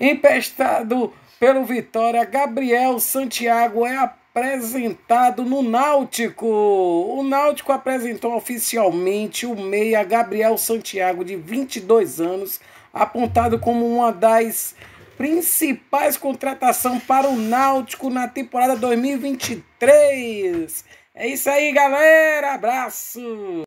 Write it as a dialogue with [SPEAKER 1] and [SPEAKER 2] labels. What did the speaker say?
[SPEAKER 1] Empestado pelo Vitória, Gabriel Santiago é apresentado no Náutico. O Náutico apresentou oficialmente o meia Gabriel Santiago, de 22 anos, apontado como uma das principais contratações para o Náutico na temporada 2023. É isso aí, galera. Abraço!